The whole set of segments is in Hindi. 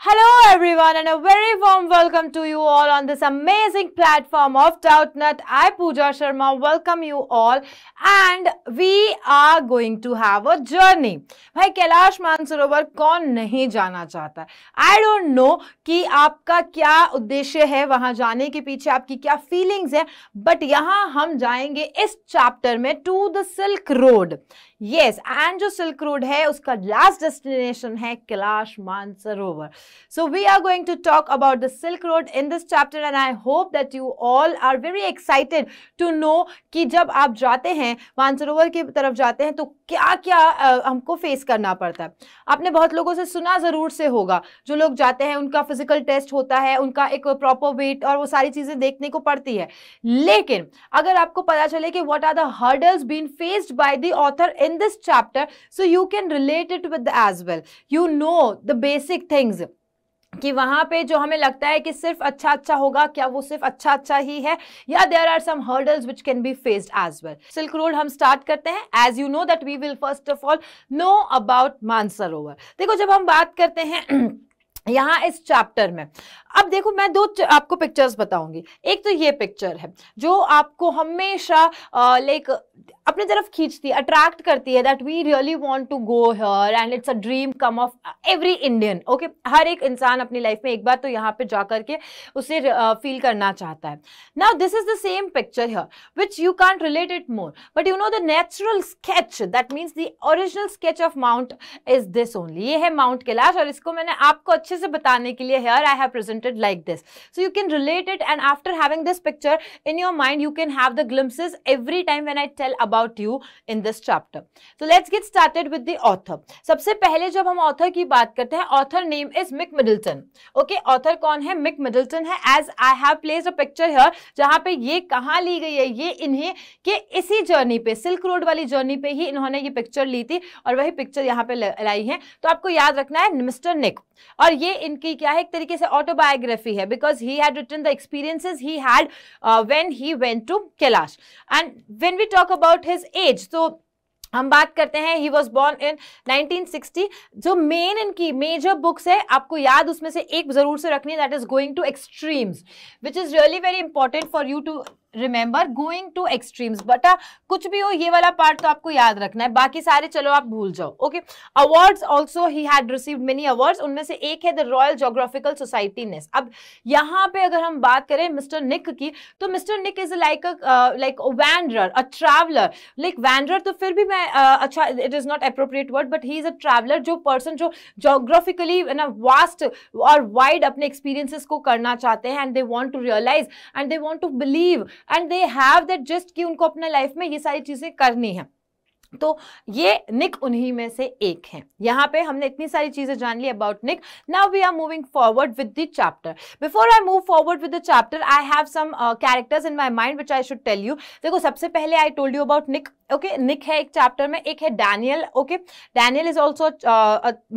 Hello everyone and a very warm welcome to you all on this amazing platform of Doubtnut. I Pooja Sharma welcome you all and we are going to have a journey. भाई कैलाश मानसरोवर कौन नहीं जाना चाहता आई डोंट नो कि आपका क्या उद्देश्य है वहाँ जाने के पीछे आपकी क्या फीलिंग्स है बट यहाँ हम जाएंगे इस चैप्टर में to the silk road yes and जो सिल्क रोड है उसका लास्ट डेस्टिनेशन है Kailash Mansarovar so we are going to talk about the silk road in this chapter and I hope that you all are very excited to know कि जब आप जाते हैं मानसरोवर की तरफ जाते हैं तो क्या क्या आ, हमको फेस करना पड़ता है आपने बहुत लोगों से सुना ज़रूर से होगा जो लोग जाते हैं उनका फिजिकल टेस्ट होता है उनका एक प्रॉपर वेट और वो सारी चीज़ें देखने को पड़ती है लेकिन अगर आपको पता चले कि what are the hurdles been faced by the author in this chapter so you can relate it with as well you know the basic things कि वहाँ पे जो हमें लगता है कि सिर्फ अच्छा अच्छा होगा क्या वो सिर्फ अच्छा अच्छा ही है या there are some hurdles which can be faced as well silk road हम स्टार्ट करते हैं as you know that we will first of all know about Mansarovar देखो जब हम बात करते हैं यहाँ इस चैप्टर में अब देखो मैं दो आपको पिक्चर्स बताऊंगी एक तो ये पिक्चर है जो आपको हमेशा लाइक अपनी तरफ खींचती है अट्रैक्ट करती है that we really want to go here and it's a dream come of every Indian okay हर एक इंसान अपनी लाइफ में एक बार तो यहाँ पे जा करके उसे फील uh, करना चाहता है now this is the same picture here which you can't relate it more but you know the natural sketch that means the original sketch of mount is this only ये है माउंट कैलाश और इसको मैंने आपको अच्छे से बताने के लिए here I have present presented like this. So you can relate it and after having this picture in your mind, you can have the glimpses every time when I tell about you in this chapter. So let's get started with the author. सबसे पहले जब हम ऑथर की बात करते हैं author name is Mick Middleton okay author कौन है मिक मिडल्टन है as I have place a picture here जहां पे ये कहाँ ली गई है ये इन्हें के इसी जर्नी पे सिल्क रोड वाली जर्नी पे ही इन्होंने ये पिक्चर ली थी और वही पिक्चर यहाँ पे लाई है तो आपको याद रखना है मिस्टर निक और ये इनकी क्या है एक तरीके से ऑटोबायो autobiography here because he had written the experiences he had uh, when he went to Kailash. And when we talk about his age, so हम बात करते हैं ही वॉज बॉर्न इन 1960 जो मेन इनकी मेजर बुक्स है आपको याद उसमें से एक जरूर से रखनी है that is going to extremes which is really very important for you to remember going to extremes but कुछ भी हो ये वाला पार्ट तो आपको याद रखना है बाकी सारे चलो आप भूल जाओ okay awards also he had received many awards उनमें से एक है द रॉयल जोग्राफिकल सोसाइटी नेस अब यहाँ पे अगर हम बात करें मिस्टर निक की तो mister Nick is like like wander a traveller like wander तो फिर भी मैं uh, अच्छा it is not appropriate word but he is a traveller जो पर्सन जो जोग्राफिकली ना वास्ट और वाइड अपने एक्सपीरियंसिस को करना चाहते हैं and they want to realise and they want to believe and they have that just कि उनको अपना लाइफ में ये सारी चीज़ें करनी है तो ये निक उन्हीं में से एक है यहाँ पे हमने इतनी सारी चीजें जान ली about Nick now we are moving forward with the chapter before I move forward with the chapter I have some characters in my mind which I should tell you देखो सबसे पहले I told you about Nick okay Nick है एक चैप्टर में एक है Daniel okay Daniel is also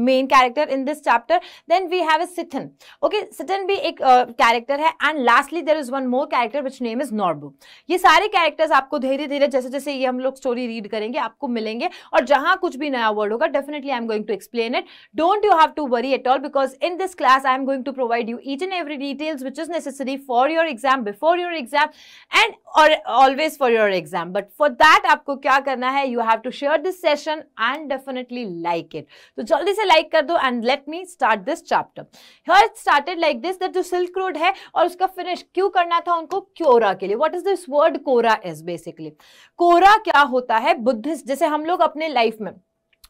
main character in this chapter then we have a Tsetan okay Tsetan भी एक कैरेक्टर uh, है and lastly there is one more character which name is Norbu ये सारे कैरेक्टर्स आपको धीरे धीरे जैसे जैसे ये हम लोग स्टोरी रीड करेंगे आपको आपको मिलेंगे और जहां कुछ भी नया वर्ड होगा definitely I am going to explain it don't you have to worry at all because in this class I am going to provide you each and every details which is necessary for your exam before your exam and always for your exam but for that आपको क्या करना है you have to share this session and definitely like it तो जल्दी से लाइक like कर दो and let me start this chapter her started like this that जो सिल्क रोड है और उसका फिनिश क्यों करना था उनको क्योरा के लिए what is this word kora is basically kora क्या होता है बुद्धिस्ट जैसे हम लोग अपने लाइफ में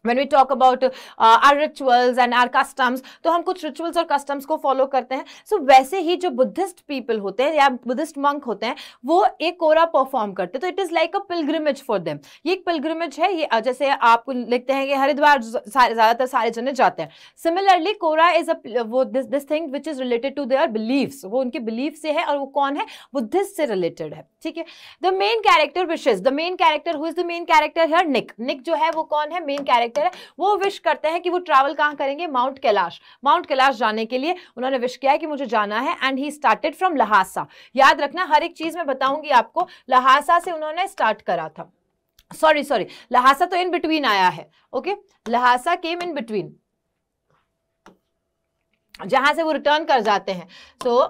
when we talk about uh, our rituals and our customs तो हम कुछ rituals और customs को follow करते हैं so वैसे ही जो Buddhist people होते हैं या Buddhist monk होते हैं वो एक ओरा perform करते हैं तो it is like a pilgrimage for them ये एक pilgrimage है ये जैसे आप लिखते हैं कि हरिद्वार सारे ज़्यादातर सारे जने जाते हैं similarly कोरा is a वो this this thing which is related to their beliefs वो उनके belief से है और वो कौन है Buddhist से related है ठीक है the main character which is the main character who is the main character है निक निक जो है वो कौन है मेन कैरेक्टर है वो विश करते हैं कि वो ट्रैवल कहाँ करेंगे माउंट कैलाश माउंट कैलाश जाने के लिए उन्होंने विश किया है कि मुझे जाना है and he started from Lhasa याद रखना हर एक चीज़ मैं बताऊंगी आपको लहासा से उन्होंने स्टार्ट करा था सॉरी सॉरी लहासा तो इन बिटवीन आया है okay Lhasa came in between जहां से वो रिटर्न कर जाते हैं सो so,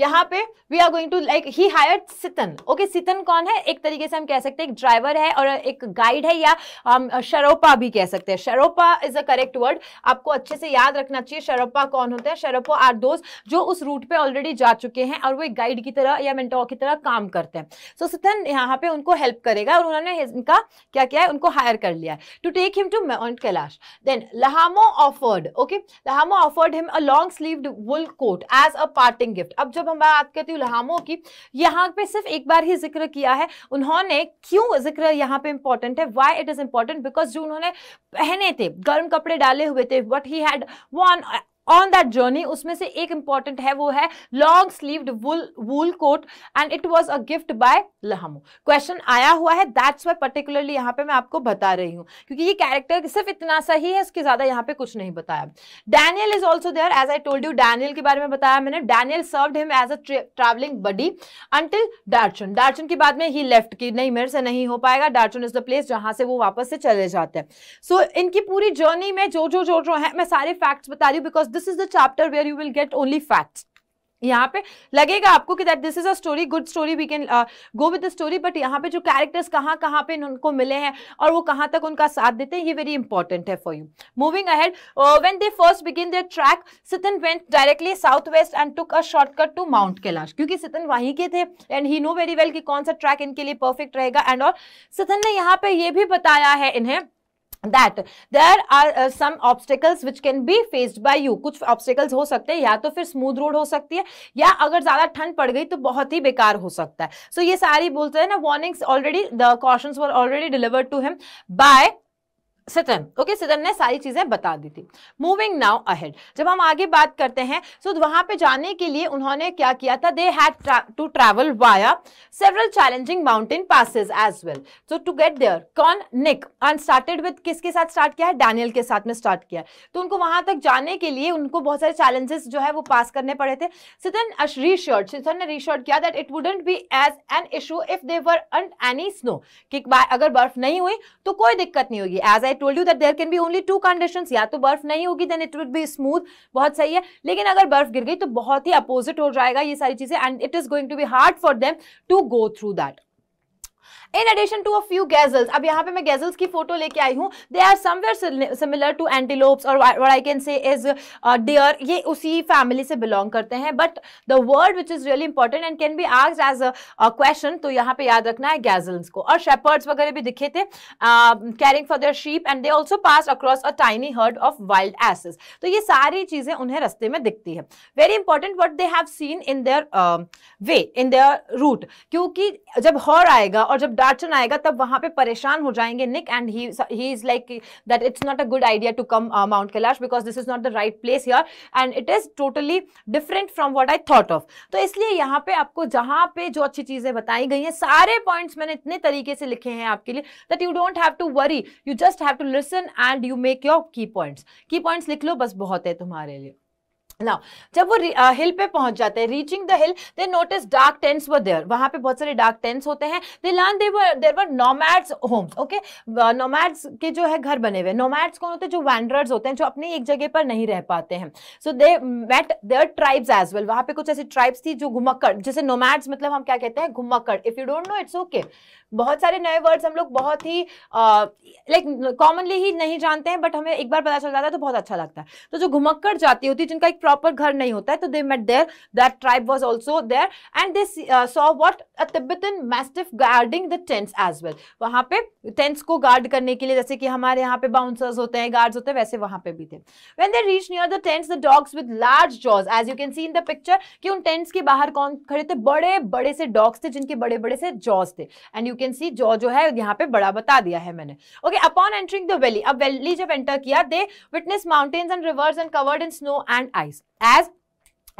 यहाँ पे we are going to like he hire Tsetan okay Tsetan कौन है एक तरीके से हम कह सकते हैं एक ड्राइवर है और एक गाइड है या हम um, शरोपा भी कह सकते हैं Sherpa is a correct word आपको अच्छे से याद रखना चाहिए शरोपा कौन होते हैं शरोपा आर दोस्त जो उस रूट पे ऑलरेडी जा चुके हैं और वो एक गाइड की तरह या मेंटोर की तरह काम करते हैं सो so, सितन यहाँ पे उनको हेल्प करेगा और उन्होंने इनका क्या किया है उनको हायर कर लिया है to take him to mount Kailash then Lhamo offered okay Lhamo offered him a long sleeved wool coat as a parting gift अब जब हम बात करती हूँ लहामों की यहाँ पे सिर्फ एक बार ही जिक्र किया है उन्होंने क्यों जिक्र यहाँ पे इंपॉर्टेंट है why it is important because जो उन्होंने पहने थे गर्म कपड़े डाले हुए थे what he had worn on that journey उसमें से एक इंपॉर्टेंट है वो है long sleeved wool wool coat and it was a gift by Lhamo question आया हुआ है दैट्स वाई पर्टिकुलरली यहाँ पे मैं आपको बता रही हूँ क्योंकि ये कैरेक्टर सिर्फ इतना सा ही है उसके ज्यादा यहाँ पे कुछ नहीं बताया Daniel is also there as I told you Daniel के बारे में बताया मैंने Daniel served him as a travelling buddy until Darchen Darchen के बाद में ही लेफ्ट की नहीं मेरे से नहीं हो पाएगा डार्चन इज द प्लेस जहां से वो वापस से चले जाते हैं सो so, इनकी पूरी जर्नी में जो जो जो जो है मैं सारे फैक्ट्स बता रही हूँ because this is the chapter where you will get only facts यहाँ पे लगेगा आपको कि that this is a story good story we can go with the story but यहाँ पे जो कैरेक्टर्स कहाँ कहाँ पे उनको मिले हैं और वो कहाँ तक उनका साथ देते हैं ये वेरी इंपॉर्टेंट है for you moving ahead when they first begin their track Tsetan went directly south west and took a shortcut to mount Kailash क्योंकि सितन वहीं के थे and he know very well कि कौन सा ट्रैक इनके लिए परफेक्ट रहेगा एंड और सितन ने यहाँ पे ये भी बताया है इन्हें that there are some obstacles which can be faced by you कुछ ऑब्स्टिकल्स हो सकते हैं या तो फिर स्मूथ रोड हो सकती है या अगर ज़्यादा ठंड पड़ गई तो बहुत ही बेकार हो सकता है सो so, ये सारी बोलते हैं ना warnings already the cautions were already delivered to him by Tsetan okay Tsetan ने सारी चीजें बता दी थी मूविंग नाउ अहेड जब हम आगे बात करते हैं सो so वहां पे जाने के लिए उन्होंने क्या किया था they had to travel via several challenging mountain passes as well so to get there कॉन निक एंड स्टार्टेड विद किसके साथ स्टार्ट किया है डैनियल के साथ में स्टार्ट किया तो उनको वहां तक जाने के लिए उनको बहुत सारे चैलेंजेस जो है वो पास करने पड़े थे सितन रीश्योर्ड सितन ने रीश्योर्ड किया that it wouldn't be as an issue if they were any snow कि अगर बर्फ नहीं हुई तो कोई दिक्कत नहीं होगी as I told you that there can be only two condition या तो बर्फ नहीं होगी then it would be smooth बहुत सही है लेकिन अगर बर्फ गिर गई तो बहुत ही अपोजिट हो जाएगा ये सारी चीजें and it is going to be hard for them to go through that in addition to a few gazelles अब यहाँ पे मैं गैजल्स की फोटो लेके आई हूँ they are somewhere similar to antelopes और what I can say is deer ये उसी फैमिली से बिलोंग करते हैं but the word which is really important and can be आज एज अ क्वेश्चन तो यहाँ पे याद रखना है गैजल्स को और शेपर्ड्स वगैरह भी दिखे थे caring for their sheep and they also pass across a tiny herd of wild asses तो ये सारी चीजें उन्हें रस्ते में दिखती है very important what they have seen in their way in their route क्योंकि जब हॉर आएगा और जब डार्चन आएगा तब वहां पे परेशान हो जाएंगे Nick and he is like that it's not a good idea to come mount Kailash because this is not the right place here and it is totally different from what I thought of तो इसलिए यहाँ पे आपको जहां पे जो अच्छी चीजें बताई गई हैं सारे पॉइंट्स मैंने इतने तरीके से लिखे हैं आपके लिए that you don't have to worry you just have to listen and you make your key points key points लिख लो बस बहुत है तुम्हारे लिए नाउ जब वो हिल पे पहुंच जाते हैं reaching the hill they notice dark tents were there वहां पे बहुत सारे डार्क टेंट्स होते हैं they learn they were there were nomads homes okay nomads के जो है घर बने हुए नोमैड्स कौन होते हैं जो वैंडरर्स होते हैं जो अपनी एक जगह पर नहीं रह पाते हैं so they met their tribes as well वहां पे कुछ ऐसी ट्राइब्स थी जो घुमक्कड़ जैसे नोमैड्स मतलब हम क्या कहते हैं घुमक्कड़ if you don't know it's okay बहुत सारे नए वर्ड्स हम लोग बहुत ही लाइक uh, कॉमनली like, ही नहीं जानते हैं बट हमें एक बार पता चल जाता है तो बहुत अच्छा लगता है तो जो घुमक्कड़ जाती होती जिनका एक प्रॉपर घर नहीं होता है तो they met there that tribe was also there and they saw what a Tibetan mastiff guarding the tents as well वहाँ पे टेंट्स को गार्ड करने के लिए जैसे कि हमारे यहाँ पे बाउंसर्स होते हैं गार्ड्स होते हैं वैसे वहाँ पे भी थे when they reach near the tents the dogs with large jaws as you can see in the picture कि उन टेंट्स के बाहर कौन खड़े थे बड़े बड़े से डॉग्स थे जिनके बड़े बड़े से जॉज थे and you can see jaw जो है यहाँ पे बड़ा बता दिया है मैंने okay upon entering the valley अब वैली जब एंटर किया they witness mountains and rivers and covered in snow and ice as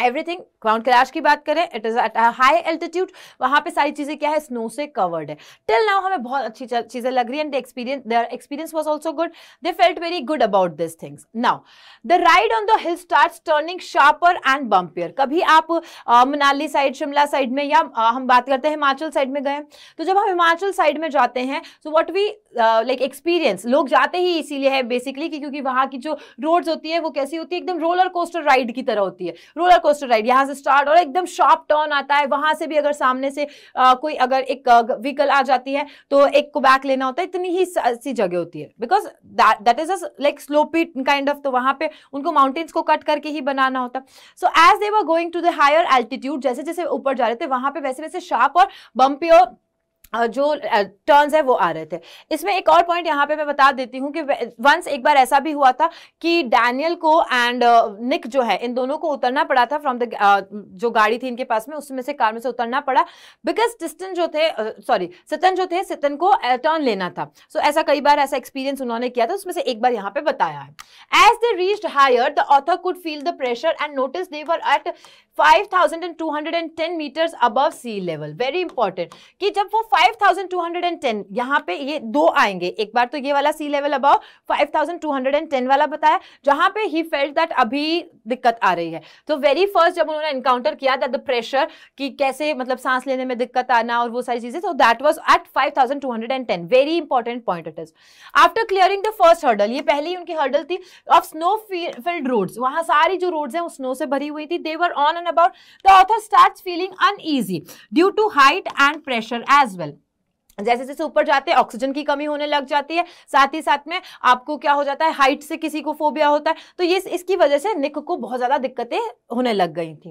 everything crown Kailash की बात करें it is at high altitude वहां पे सारी चीज़ें क्या है स्नो से कवर्ड है टिल नाउ हमें बहुत अच्छी चीज़ें लग रही है and experience was also good they felt very good about this things now the ride on the hill start turning sharper and bumpier कभी आप uh, Manali side Shimla side में या uh, हम बात करते हैं हिमाचल साइड में गए तो जब हम हिमाचल साइड में जाते हैं so what we like experience लोग जाते ही इसीलिए है बेसिकली कि क्योंकि वहाँ की जो रोड्स होती है वो कैसी होती है एकदम रोलर कोस्टर राइड की तरह होती है रोलर कोस्टर राइड यहाँ से स्टार्ट और एकदम शार्प टर्न आता है वहाँ से भी अगर सामने से आ, कोई अगर एक व्हीकल आ जाती है तो एक को बैक लेना होता है इतनी ही सी जगह होती है because that is a like sloped kind of तो वहाँ पर उनको माउंटेन्स को कट करके ही बनाना होता so as they were going to the higher altitude जैसे जैसे ऊपर जा रहे थे वहाँ पर वैसे वैसे शार्प और बम्पी और जो टर्न्स है वो आ रहे थे इसमें एक और पॉइंट यहाँ पे मैं बता देती हूँ कि वंस एक बार ऐसा भी हुआ था कि डैनियल को एंड निक जो है इन दोनों को उतरना पड़ा था फ्रॉम द जो गाड़ी थी इनके पास में उसमें से कार में से उतरना पड़ा बिकॉज डिस्टन जो थे सॉरी सितन जो थे सितन को टर्न लेना था सो so, ऐसा कई बार ऐसा एक्सपीरियंस उन्होंने किया था उसमें से एक बार यहाँ पे बताया है as they reached higher the author could feel the pressure and notice they were at 5210 meters above sea level very important कि जब वो 5210 यहाँ पे ये दो आएंगे एक बार तो ये वाला सी लेवल अबव 5210 वाला बताया जहाँ पे ही फेल्ट दैट अभी दिक्कत आ रही है तो वेरी फर्स्ट जब उन्होंने इनकाउंटर किया दैट द प्रेशर कि कैसे मतलब सांस लेने में दिक्कत आना और वो सारी चीजें तो that was at 5210 very important point it is after clearing the first hurdle ये पहले उनकी हर्डल थी ऑफ स्नो फील्ड रोड्स वहाँ सारी जो रोड्स हैं वो स्नो से भरी हुई थी they were on about, the author starts feeling uneasy due to height and pressure as well. जैसे जैसे ऊपर जाते हैं ऑक्सीजन की कमी होने लग जाती है साथ ही साथ में आपको क्या हो जाता है हाइट से किसी को फोबिया होता है तो ये इसकी वजह से निक को बहुत ज़्यादा दिक्कतें होने लग गई थी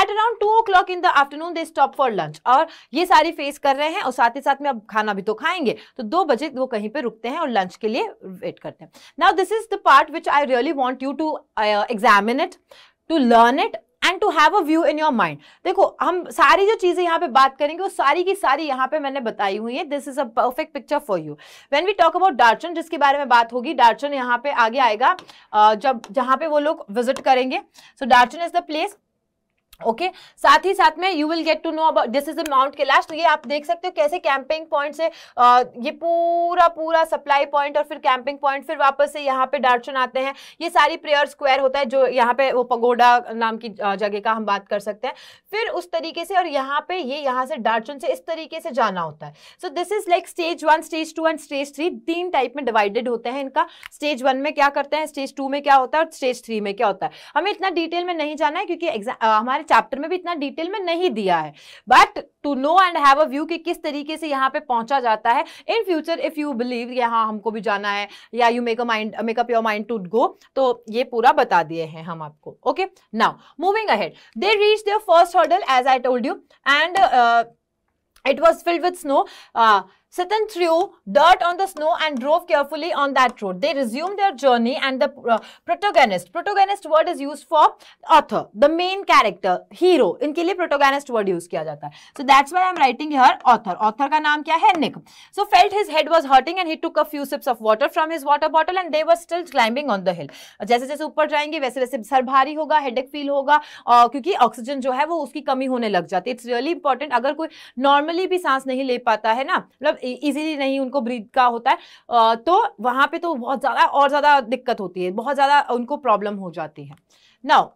at around two o'clock in the afternoon they stop for lunch और ये सारी फेस कर रहे हैं और साथ ही साथ में अब खाना भी तो खाएंगे तो दो बजे वो कहीं पर रुकते हैं और लंच के लिए वेट करते हैं now this is the part which I really want you to examine it to learn it and to have a view in your mind देखो हम सारी जो चीज़ें यहाँ पे बात करेंगे वो सारी की सारी यहाँ पे मैंने बताई हुई है this is a perfect picture for you when we talk about Darchen जिसके बारे में बात होगी डार्चन यहाँ पे आगे आएगा जब जहाँ पे वो लोग विजिट करेंगे so Darchen is the place okay okay? साथ ही साथ में you will get to know about this is mount के लास्ट ये आप देख सकते हो कैसे कैंपिंग पॉइंट से आ, ये पूरा पूरा सप्लाई पॉइंट और फिर कैंपिंग पॉइंट फिर वापस से यहाँ पे डार्चन आते हैं ये सारी प्रेयर स्क्वायर होता है जो यहाँ पे वो पगोडा नाम की जगह का हम बात कर सकते हैं फिर उस तरीके से और यहाँ पे ये यहाँ से डार्चन से इस तरीके से जाना होता है so this is like stage one stage two and stage three तीन टाइप में डिवाइडेड होते हैं इनका स्टेज वन में क्या करते हैं स्टेज टू में क्या होता है और स्टेज थ्री में क्या होता है हमें इतना डिटेल में नहीं जाना है क्योंकि हमारे चैप्टर में भी इतना डिटेल में नहीं दिया है but to know and have a view कि किस तरीके से यहाँ पे पहुंचा जाता है in future if you believe यहाँ हमको भी जाना है या you make a mind makeup your mind to go तो ये पूरा बता दिए हैं हम आपको okay now moving ahead they reach there first hurdle as I told you and it was filled with snow Satan threw dirt on the snow and drove carefully on that road. They resumed their journey and the uh, protagonist, protagonist word is used for author, the main character, hero. इनके लिए protagonist word use किया जाता है. So that's why I'm writing here author. Author का नाम क्या है? Nick. So felt his head was hurting and he took a few sips of water from his water bottle and they were still climbing on the hill. जैसे जैसे ऊपर जाएंगे वैसे वैसे सर भारी होगा, headache feel होगा uh, क्योंकि oxygen जो है वो उसकी कमी होने लग जाती है. It's really important. अगर कोई normally भी सांस नहीं ले पाता है ना मतलब इजीली नहीं उनको ब्रीद का होता है तो वहां पे तो बहुत ज़्यादा और ज़्यादा दिक्कत होती है बहुत ज़्यादा उनको प्रॉब्लम हो जाती है नाउ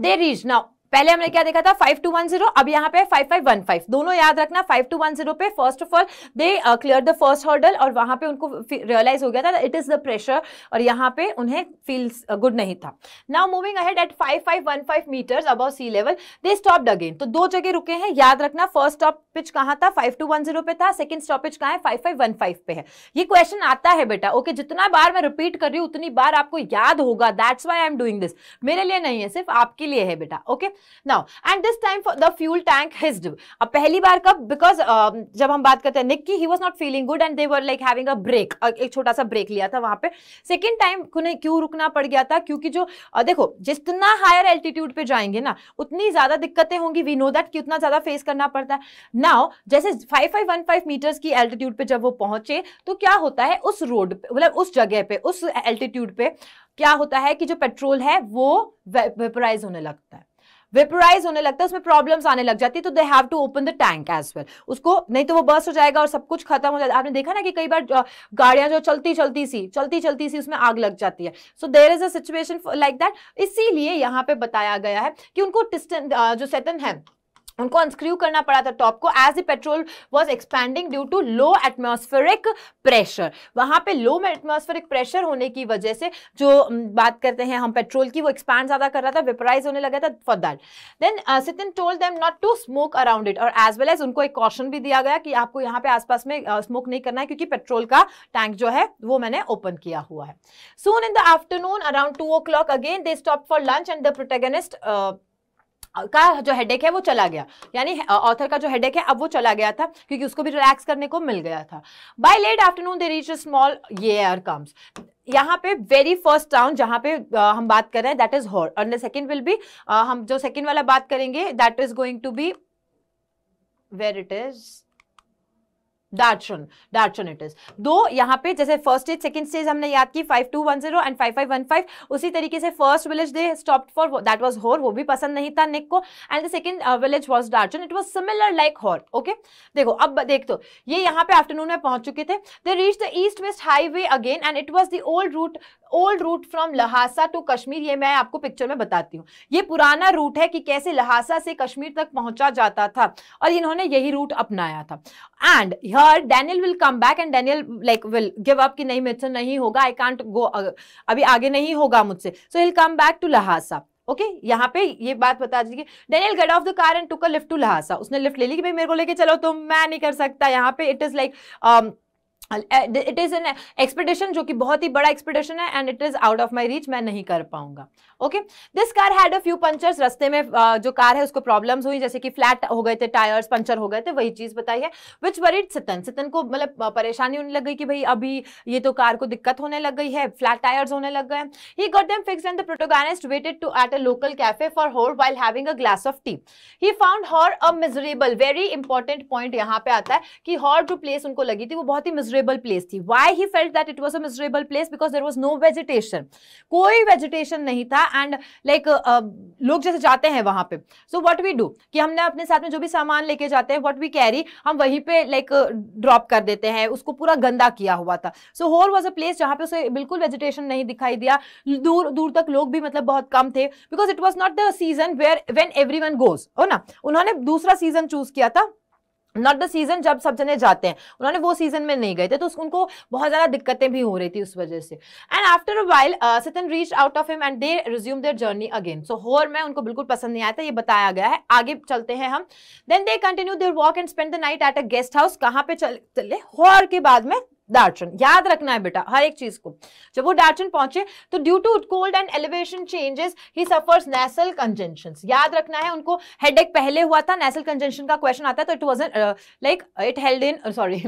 दे रीच नाउ पहले हमने क्या देखा था फाइव टू वन जीरो अब यहाँ पे फाइव फाइव वन फाइव दोनों याद रखना फाइव टू वन जीरो पे first of all they clear the first hurdle और वहां पे उनको रियलाइज हो गया था इट इज द प्रेशर और यहाँ पे उन्हें फील गुड uh, नहीं था now moving ahead at five five one five meters अब sea level they stop again तो दो जगह रुके हैं याद रखना फर्स्ट स्टॉप पिच कहाँ था फाइव टू वन जीरो पे था सेकंड स्टॉपेज कहाँ है फाइव फाइव वन फाइव पे है ये क्वेश्चन आता है बेटा ओके okay, जितना बार मैं रिपीट कर रही हूँ उतनी बार आपको याद होगा that's why I am doing this मेरे लिए नहीं है सिर्फ आपके लिए है बेटा okay okay? Now and this time for the fuel tank hissed अब पहली बार कब बिकॉज uh, um, जब हम बात करते हैं निक की he was not feeling good and they were like having a break एक छोटा सा ब्रेक लिया था वहां पे सेकेंड टाइम उन्हें क्यों रुकना पड़ गया था क्योंकि जो uh, देखो जितना हायर एल्टीट्यूड पे जाएंगे ना उतनी ज्यादा दिक्कतें होंगी वी नो दैट कि उतना ज्यादा फेस करना पड़ता है नाउ जैसे five five one five meters की एल्टीट्यूड पे जब वो पहुंचे तो क्या होता है उस रोड पे मतलब उस जगह पे उस एल्टीट्यूड पे क्या होता है कि जो पेट्रोल है वो वेपराइज होने लगता है वेपराइज होने लगता है उसमें प्रॉब्लम्स आने लग जाती है तो they have to open the tank as well उसको नहीं तो वो बस हो जाएगा और सब कुछ खत्म हो जाएगा आपने देखा ना कि कई बार गाड़ियां जो चलती चलती सी चलती चलती सी उसमें आग लग जाती है so there is a situation like that इसीलिए यहाँ पे बताया गया है कि उनको जो सेटन है उनको अनस्क्रू करना पड़ा था टॉप को as the petrol was expanding due to low atmospheric pressure वहां पे लो एटमोस्फेरिक प्रेशर होने की वजह से जो बात करते हैं हम पेट्रोल की वो एक्सपैंड ज़्यादा कर रहा था वेपराइज होने लगा था फॉर दैट देन सितिन told them not to smoke around it और एज वेल एज उनको एक कॉशन भी दिया गया कि आपको यहाँ पे आसपास में स्मोक uh, नहीं करना है क्योंकि पेट्रोल का टैंक जो है वो मैंने ओपन किया हुआ है soon in the afternoon around two o'clock again they stop for lunch and the protagonist का जो हेडेक है वो चला गया यानी ऑथर का जो हेडेक है अब वो चला गया था क्योंकि उसको भी रिलैक्स करने को मिल गया था by late afternoon they reach small ये एयर कम्स यहाँ पे वेरी फर्स्ट टाउन जहाँ पे हम बात कर रहे हैं दैट इज हॉर और सेकेंड विल बी हम जो सेकेंड वाला बात करेंगे that is going to be where it is Darchen Darchen it is दो यहाँ पे जैसे फर्स्ट स्टेज सेकंड स्टेज हमने याद की five two one zero and five five one five उसी तरीके से first village they stop for that was Hor वो भी पसंद नहीं था निक को and the second village was Darchen it was similar like Hor okay देखो अब देख दो ये यहाँ पे आफ्टरनून में पहुंच चुके थे they reach the east west highway again and it was the old route old route from Lhasa to Kashmir ये मैं आपको पिक्चर में बताती हूँ ये पुराना रूट है कि कैसे लहासा से कश्मीर तक पहुंचा जाता था और इन्होंने यही रूट अपनाया था and here Daniel will come back and Daniel like will give up कि नहीं मुझसे नहीं होगा आई कांट गो अभी आगे नहीं होगा मुझसे so he'll come back to Lhasa okay okay, यहाँ पे ये बात बता दीजिए Daniel get off the car and took a lift to Lhasa उसने लिफ्ट ले ली कि भाई मेरे को लेके चलो तुम तो मैं नहीं कर सकता यहाँ पे it is like it is an expectation जो कि बहुत ही बड़ा एक्सपेक्टेशन है and it is out of my reach मैं नहीं कर पाऊंगा okay this car had a few punctures रस्ते में uh, जो कार है उसको प्रॉब्लम्स हुई जैसे कि फ्लैट हो गए थे टायर्स पंचर हो गए थे वही चीज़ बताई है विच वरीड सितन सितन को मतलब परेशानी होने लग गई कि भाई अभी ये तो कार को दिक्कत होने लग गई है फ्लैट टायर्स होने लग गए he got them fix and the protagonist waited to at a local cafe for Hor while having a glass of tea he found Hor a miserable very important point यहाँ पे आता है कि हॉर जो प्लेस उनको लगी थी वो बहुत ही मिजरेबल मिजरेबल प्लेस थी why he felt that it was a miserable place because there was no vegetation कोई वेजिटेशन नहीं था एंड लाइक like uh, लोग जैसे जाते हैं वहां पे सो वट वी डू कि हमने अपने साथ में जो भी सामान लेके जाते हैं वट वी कैरी हम वहीं पे लाइक like ड्रॉप uh, कर देते हैं उसको पूरा गंदा किया हुआ था so Hor was a place जहाँ पे उसे बिल्कुल वेजिटेशन नहीं दिखाई दिया दूर दूर तक लोग भी मतलब बहुत कम थे because it was not the season where when every one goes हो ना उन्होंने दूसरा सीजन चूज किया था नॉट द सीजन जब सब जने जाते हैं उन्होंने वो सीजन में नहीं गए थे तो उनको बहुत ज्यादा दिक्कतें भी हो रही थी उस वजह से एंड आफ्टर अ वाइल सतन reach out of him and they resume their journey again so Hor में उनको बिल्कुल पसंद नहीं आया था ये बताया गया है आगे चलते हैं हम then they continue their walk and spend the night at a guest house कहाँ पे चले होर के बाद में डार्चन याद रखना है बेटा हर एक चीज को जब वो डार्चन पहुंचे तो due to cold and elevation changes he suffers nasal congestion याद रखना है उनको हेड पहले हुआ था नेसल कंजेंशन का क्वेश्चन आता है तो it was like it held in sorry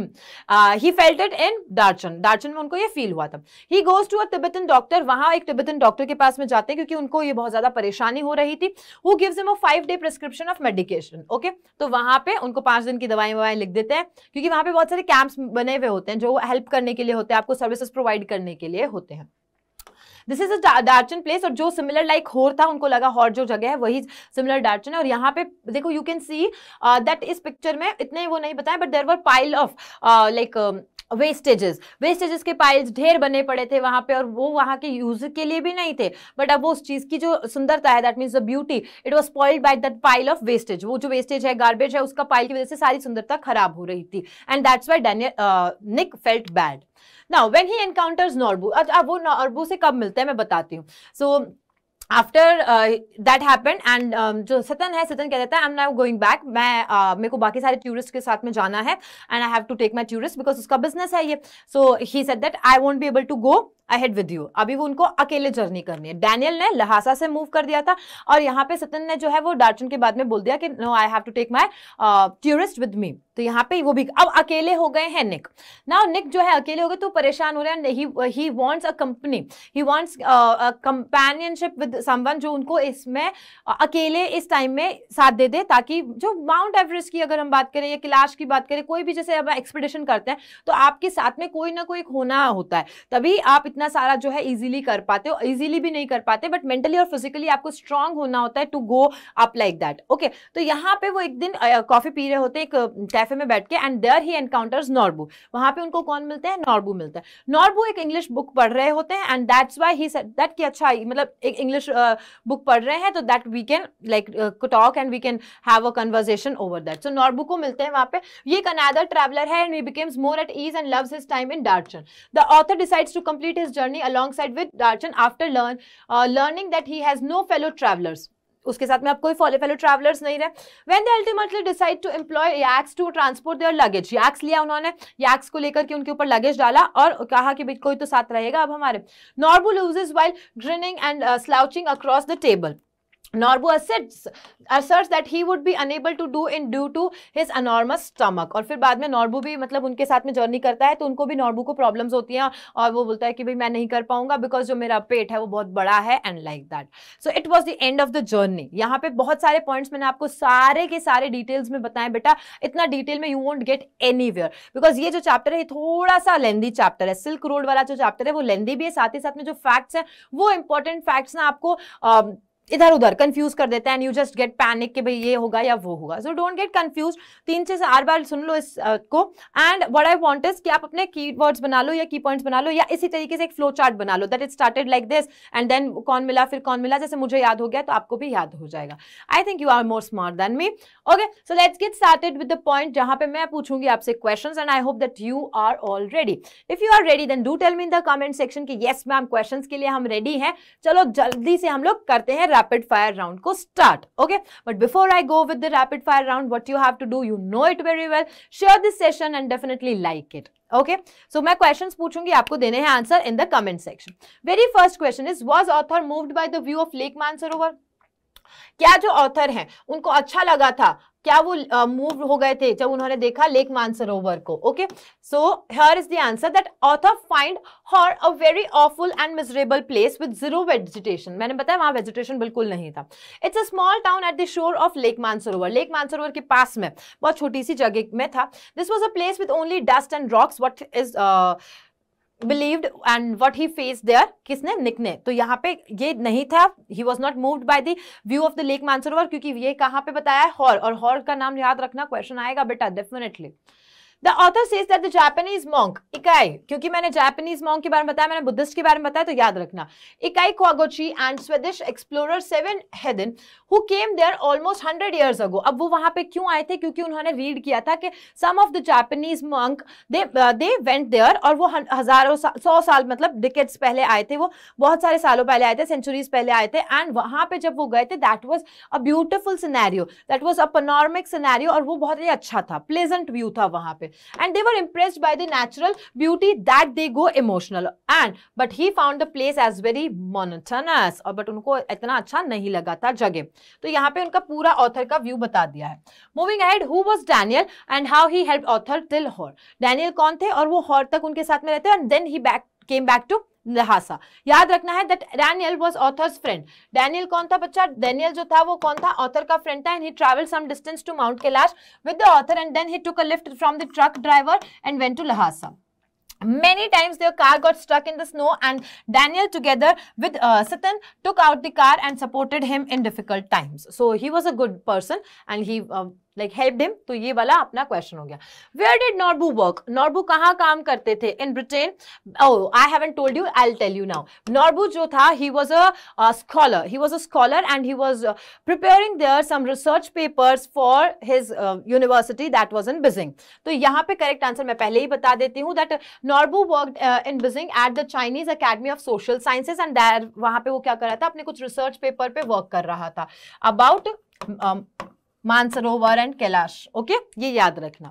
he felt it in Darchen Darchen में उनको ये फील हुआ था he goes to a Tibetan doctor वहां एक तिब्बतन डॉक्टर के पास में जाते हैं क्योंकि उनको ये बहुत ज्यादा परेशानी हो रही थी who gives am a five day prescription of medication okay तो वहां पे उनको पांच दिन की दवाएं ववाई लिख देते हैं क्योंकि वहां पे बहुत सारे कैंप्स बने हुए होते हैं जो हेल्प करने के लिए होते हैं आपको सर्विसेज प्रोवाइड करने के लिए होते हैं this is a Darchen place और जो सिमिलर लाइक होर था उनको लगा हॉर जो जगह है वही सिमिलर डार्चन है और यहाँ पे देखो यू कैन सी दैट इस पिक्चर में इतने वो नहीं बताया but there were pile of like wastages wastages के पाइल्स ढेर बने पड़े थे वहां पे और वो वहां के यूज के लिए भी नहीं थे बट अब वो उस चीज़ की जो सुंदरता है that mean the beauty it was spoiled by that pile of wastage वो जो वेस्टेज है गार्बेज है उसका पाइल की वजह से सारी सुंदरता खराब हो रही थी and that's why Daniel Nick felt bad now when he encounters Norbu अच्छा वो नॉर्बू से कब मिलता है मैं बताती हूँ so so, after that happen and जो सतन है सतन कह देता है I am now going back मैं uh, मेरे को बाकी सारे टूरिस्ट के साथ में जाना है and I have to take my tourist because उसका बिजनेस है ये so he said that I won't be able to go ahead with you अभी वो उनको अकेले जर्नी करनी है डैनियल ने लहासा से मूव कर दिया था और यहाँ पे सतन ने जो है वो डार्चन के बाद में बोल दिया कि no I have to take my tourist with me तो यहाँ पे वो भी अब अकेले हो गए हैं निक ना निक जो है अकेले हो गए तो परेशान हो रहे हैं he wants a company he wants companionship with someone जो उनको इसमें uh, अकेले इस टाइम में साथ दे दे ताकि जो माउंट एवरेस्ट की अगर हम बात करें या कैलाश की बात करें कोई भी जैसे अब एक्सपीडिशन करते हैं तो आपके साथ में कोई ना कोई होना होता है तभी आप इतना सारा जो है इजीली कर पाते हो इजीली भी नहीं कर पाते बट मेंटली और फिजिकली आपको स्ट्रांग होना होता है to go up like that okay तो यहाँ पे वो एक दिन कॉफी पी रहे होते एक कैफे में बैठ के and there he encounters Norbu वहां पे उनको कौन मिलते हैं नॉर्बू मिलता है नॉर्बू एक इंग्लिश बुक पढ़ रहे होते हैं and that's why he said that कि अच्छा मतलब एक इंग्लिश बुक पढ़ रहे हैं तो that we can like talk and we can have a conversation over that so Norbu को मिलते हैं वहाँ पे ये एक अनादर ट्रैवलर है and he becomes more at ease and loves his time in Darchen the author decides to complete his journey alongside with Darshan after learn, uh, learning that he has no fellow travelers. उसके साथ में आप कोई फॉलो फेलो ट्रैवलर्स नहीं रहे when they ultimately decide to employ yaks to transport their luggage yaks लिया उन्होंने याक्स को लेकर के उनके ऊपर लगेज डाला और कहा कि कोई तो साथ रहेगा अब हमारे Norbu is while grinning and slouching across the table Norbu asserts, asserts that he would be unable to do in due to his enormous stomach और फिर बाद में नॉर्बू भी मतलब उनके साथ में जर्नी करता है तो उनको भी नॉर्बू को प्रॉब्लम्स होती हैं और वो बोलता है कि भाई मैं नहीं कर पाऊंगा बिकॉज जो मेरा पेट है वो बहुत बड़ा है and like that so it was the end of the journey यहाँ पे बहुत सारे पॉइंट्स मैंने आपको सारे के सारे डिटेल्स में बताएं बेटा इतना डिटेल में you won't get anywhere because ये जो चैप्टर है थोड़ा सा लेंदी चैप्टर है सिल्क रोड वाला जो चैप्टर है वो लेंदी भी है साथ ही साथ में जो फैक्ट्स हैं वो इंपॉर्टेंट फैक्ट्स ना आपको uh, इधर उधर कंफ्यूज कर देते हैं and you just get panic कि भाई ये होगा या वो होगा सो डोंट गेट कंफ्यूज तीन से चार बार सुन लो इस uh, को and what I want is कि आप अपने की वर्ड्स बना लो या की पॉइंट्स बना लो या इसी तरीके से एक फ्लो चार्ट बना लो that it started like this and then कौन मिला फिर कौन मिला जैसे मुझे याद हो गया तो आपको भी याद हो जाएगा I think you are more smart than me okay so let's get started with the point जहां पर मैं पूछूंगी आपसे question and I hope that you are all ready if you are ready then do tell me in the comment section की येस मैम क्वेश्चन के लिए हम रेडी हैं चलो जल्दी से हम लोग करते हैं रैपिड फायर राउंड को start okay but before I go with the rapid fire round what you have to do you know it very well share this session and definitely like it okay so मैं क्वेश्चंस पूछूंगी आपको देने हैं answer in the comment section very first question is was author moved by the view of lake Mansarovar क्या जो ऑथर हैं उनको अच्छा लगा था क्या वो मूव uh, हो गए थे जब उन्होंने देखा लेक मानसरोवर को okay so here is the answer that author find Hor a very awful and miserable place with zero vegetation मैंने बताया वहां वेजिटेशन बिल्कुल नहीं था it's a small town at the shore of lake Mansarovar lake Mansarovar के पास में बहुत छोटी सी जगह में था this was a place with only dust and rocks what is believed and what he face there किसने निक ने तो यहाँ पे ये नहीं था he was not move by the view of the lake Mansarovar क्योंकि ये कहाँ पे बताया है हॉर और हॉर का नाम याद रखना क्वेश्चन आएगा बेटा definitely the author says that the Japanese monk Ekai क्योंकि मैंने जापानीज मॉन्क के बारे में बताया मैंने बुद्धिस्ट के बारे में बताया तो याद रखना Ekai Kawaguchi and Swedish explorer Sven Hedin who came there almost hundred years ago अब वो वहां पे क्यों आए थे क्योंकि उन्होंने रीड किया था कि some of the Japanese monk they they went there और वो हजारों सा, सौ साल मतलब डिकेट्स पहले आए थे वो बहुत सारे सालों पहले आए थे सेंचुरीज पहले आए थे एंड वहां पे जब वो गए थे that was a beautiful scenario that was a panoramic scenario और वो बहुत ही अच्छा था प्लेजेंट व्यू था वहां पर पे and they were impressed by the natural beauty that they go emotional and but he found the place as very monotonous और बट उनको इतना अच्छा नहीं लगा था जगह तो यहाँ पे उनका पूरा ऑथर का व्यू बता दिया है moving ahead who was Daniel and how he help author till Hor Daniel कौन थे और वो हॉर तक उनके साथ में रहते हैं and then he back came back to Lhasa याद रखना है that Daniel was author's friend Daniel कौन था बच्चा डैनियल जो था वो कौन था ऑथर का फ्रेंड था and he travel some distance to mount Kailash with the author and then he took a lift from the truck driver and went to Lhasa Many times their car got stuck in the snow and Daniel together with uh, Satan took out the car and supported him in difficult times. So he was a good person and he uh, like help him तो ये वाला अपना क्वेश्चन हो गया where did Norbu work Norbu कहाँ काम करते थे in Britain I haven't told you I tell you now Norbu जो था he was a scholar he was a scholar and he was preparing there some research papers for his university that was in Beijing तो यहाँ पे करेक्ट आंसर मैं पहले ही बता देती हूँ that Norbu work in Beijing at the Chinese Academy of Social Sciences and वहाँ पे वो क्या कर रहा था अपने कुछ रिसर्च पेपर पे वर्क कर रहा था about Mansarovar and Kailash okay ये याद रखना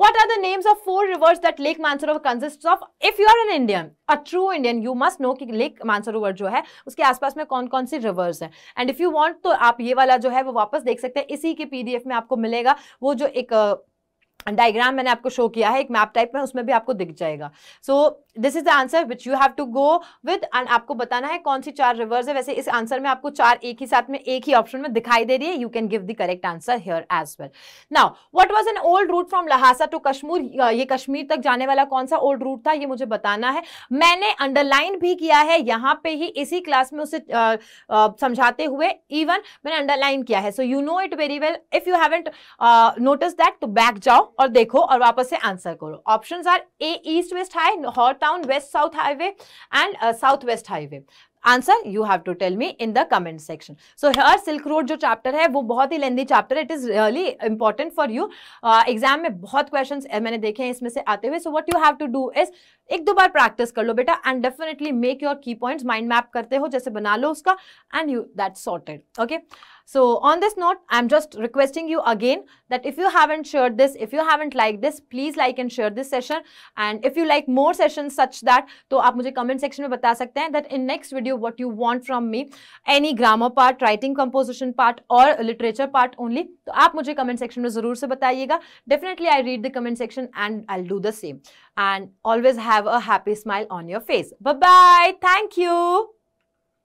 what are the names of four rivers that lake Mansarovar consist of if you are an Indian a true Indian you must know कि लेक मानसरोवर जो है उसके आसपास में कौन कौन सी रिवर्स हैं एंड इफ यू वॉन्ट तो आप ये वाला जो है वो वापस देख सकते हैं इसी के पी में आपको मिलेगा वो जो एक डायग्राम मैंने आपको शो किया है एक मैप टाइप में उसमें भी आपको दिख जाएगा so so, this is the answer which you have to go with and आपको बताना है कौन सी चार रिवर्स है वैसे इस आंसर में आपको चार एक ही साथ में एक ही ऑप्शन में दिखाई दे रही है you can give the correct answer here as well now what was an old route from Lhasa to Kashmir ये कश्मीर तक जाने वाला कौन सा ओल्ड रूट था ये मुझे बताना है मैंने अंडरलाइन भी किया है यहाँ पे ही इसी क्लास में उसे समझाते हुए इवन मैंने अंडरलाइन किया है so you know it very well if you haven't notice that तो बैक जाओ और देखो और वापस से आंसर करो option are A east west high north Northtown, West South Highway and uh, Southwest Highway. Answer you have to tell me in the comment section so here silk road जो चैप्टर है वो बहुत ही lengthy chapter it is really important for you exam में बहुत क्वेश्चन मैंने देखे हैं इसमें से आते हुए so what you have to do is एक दो बार प्रैक्टिस कर लो बेटा and definitely make your key points mind map करते हो जैसे बना लो उसका and you that sorted okay So on this note, I'm just requesting you again that if you haven't shared this, if you haven't liked this, please like and share this session. And if you like more sessions such that, so you can comment section में बता सकते that in next video what you want from me, any grammar part, writing composition part or literature part only, So you can comment section में ज़रूर से बताइएगा. Definitely I read the comment section and I'll do the same. And always have a happy smile on your face. Bye-bye. Thank you.